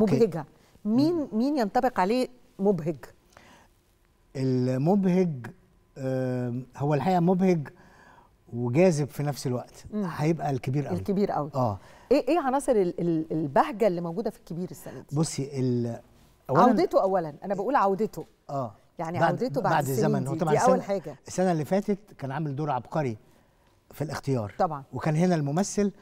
مبهجه مين مين ينطبق عليه مبهج المبهج هو الحقيقه مبهج وجاذب في نفس الوقت مم. هيبقى الكبير قوي الكبير قوي اه ايه ايه عناصر البهجه اللي موجوده في الكبير السنه دي بصي أولاً عودته اولا انا بقول عودته اه يعني بعد عودته بعد, بعد الزمن هو طبعا دي اول حاجه السنه اللي فاتت كان عامل دور عبقري في الاختيار طبعا وكان هنا الممثل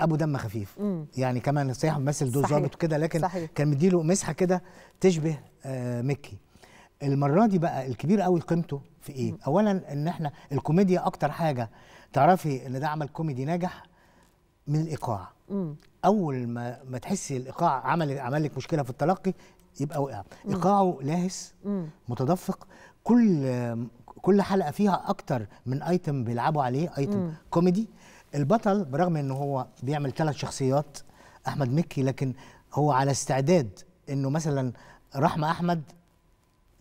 ابو دم خفيف مم. يعني كمان صحيح ممثل دور ظابط وكده لكن صحيح. كان مديله مسحه كده تشبه آه مكي المره دي بقى الكبير قوي قيمته في ايه مم. اولا ان احنا الكوميديا اكتر حاجه تعرفي ان ده عمل كوميدي ناجح من الايقاع مم. اول ما ما تحسي الايقاع عمل عمل لك مشكله في التلقي يبقى وقع ايقاعه لاهس متدفق كل كل حلقه فيها اكتر من ايتم بيلعبوا عليه ايتم كوميدي البطل برغم ان هو بيعمل ثلاث شخصيات احمد مكي لكن هو على استعداد انه مثلا رحمه احمد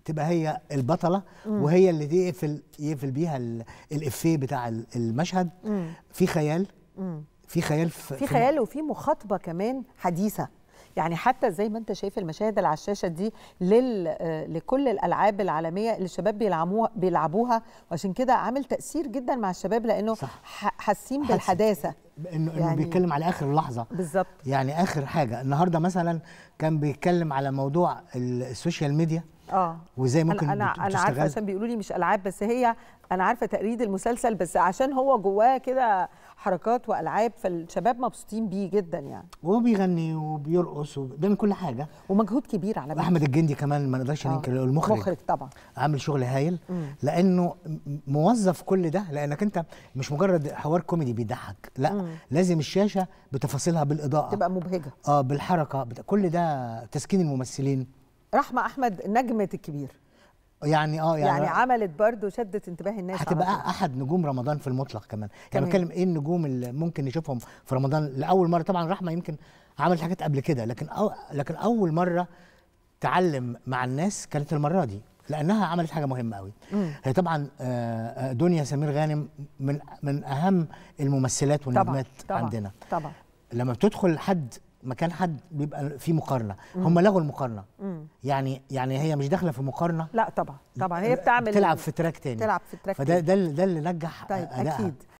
تبقى هي البطله مم. وهي اللي يقفل يقفل بيها الافيه بتاع المشهد مم. في خيال مم. في خيال في, في خيال وفي مخاطبه كمان حديثه يعني حتى زي ما انت شايف المشاهد على الشاشه دي لل... آه، لكل الالعاب العالميه اللي الشباب بيلعبوها بيلعبوها وعشان كده عامل تاثير جدا مع الشباب لانه حاسين بالحداثه انه يعني انه بيتكلم على اخر لحظه بالظبط يعني اخر حاجه النهارده مثلا كان بيتكلم على موضوع السوشيال ميديا اه وازاي ممكن انا انا, أنا عارفه عشان بيقولوا لي مش العاب بس هي انا عارفه تقليد المسلسل بس عشان هو جواه كده حركات والعاب فالشباب مبسوطين بيه جدا يعني وبيغني وبيرقص وبيعمل كل حاجه ومجهود كبير على فكره احمد الجندي كمان ما نقدرش آه. ننكر المخرج المخرج طبعا عامل شغل هايل مم. لانه موظف كل ده لانك انت مش مجرد حوار كوميدي بيضحك لا مم. لازم الشاشه بتفاصيلها بالاضاءه تبقى مبهجه اه بالحركه بت... كل ده تسكين الممثلين رحمه احمد نجمه الكبير يعني اه يعني, يعني عملت برضه شدت انتباه الناس هتبقى احد نجوم رمضان في المطلق كمان يعني بتكلم ايه النجوم اللي ممكن نشوفهم في رمضان لاول مره طبعا رحمه يمكن عملت حاجات قبل كده لكن أو لكن اول مره تعلم مع الناس كانت المره دي لانها عملت حاجه مهمه قوي مم. هي طبعا آه، آه، دنيا سمير غانم من من اهم الممثلات والنجمات طبعًا. عندنا طبعا لما بتدخل حد مكان حد بيبقى في مقارنه هم لغوا المقارنه مم. يعني يعني هي مش داخله في مقارنه لا طبعا طبعا هي بتعمل تلعب في تراك تاني تلعب في تراك فده ده ده اللي نجح طيب أداءها. اكيد